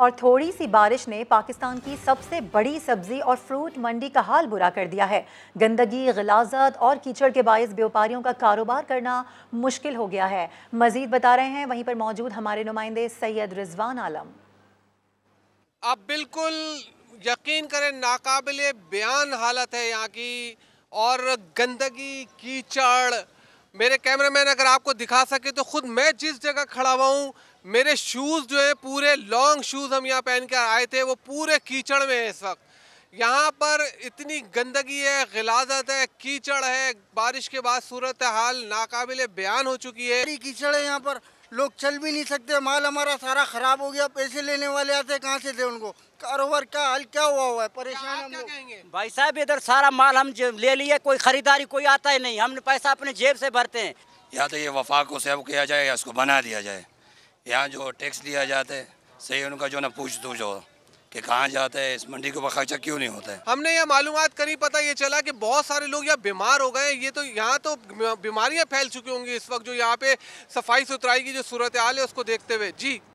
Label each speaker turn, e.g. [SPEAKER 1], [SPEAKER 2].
[SPEAKER 1] और थोड़ी सी बारिश ने पाकिस्तान की सबसे बड़ी सब्जी और फ्रूट मंडी का हाल बुरा कर दिया है गंदगी गलाजत और कीचड़ के बायस व्यापारियों का कारोबार करना मुश्किल हो गया है मजीद बता रहे हैं वहीं पर मौजूद हमारे नुमाइंदे सैयद रिजवान आलम
[SPEAKER 2] आप बिल्कुल यकीन करें नाकबिल बयान हालत है यहाँ की और गंदगी कीचड़ मेरे कैमरामैन अगर आपको दिखा सके तो खुद मैं जिस जगह खड़ा हुआ हूँ मेरे शूज़ जो है पूरे लॉन्ग शूज़ हम यहाँ पहन के आए थे वो पूरे कीचड़ में है इस वक्त यहाँ पर इतनी गंदगी है गलाजत है कीचड़ है बारिश के बाद सूरत हाल नाकाबिल बयान
[SPEAKER 3] हो चुकी है कीचड़ है यहाँ पर लोग चल भी नहीं सकते माल हमारा सारा खराब हो गया पैसे लेने वाले आते कहाँ से थे उनको कारोबार का हाल क्या हुआ हुआ है परेशान हम लोग भाई साहब इधर सारा माल हम ले लिए कोई खरीदारी कोई आता ही नहीं हम पैसा अपने जेब से भरते हैं
[SPEAKER 4] या तो ये वफा को सेव किया जाए या इसको बना दिया जाए यहाँ जो टैक्स लिया जाते सही उनका जो ना पूछ तूछ हो कि कहाँ जाता है इस मंडी को बखाचा क्यों नहीं होता है
[SPEAKER 2] हमने यह मालूम करी पता ये चला कि बहुत सारे लोग यहाँ बीमार हो गए ये तो यहाँ तो बीमारियाँ फैल चुकी होंगी इस वक्त जो यहाँ पे सफाई सुथराई की जो सूरत हाल है उसको देखते हुए जी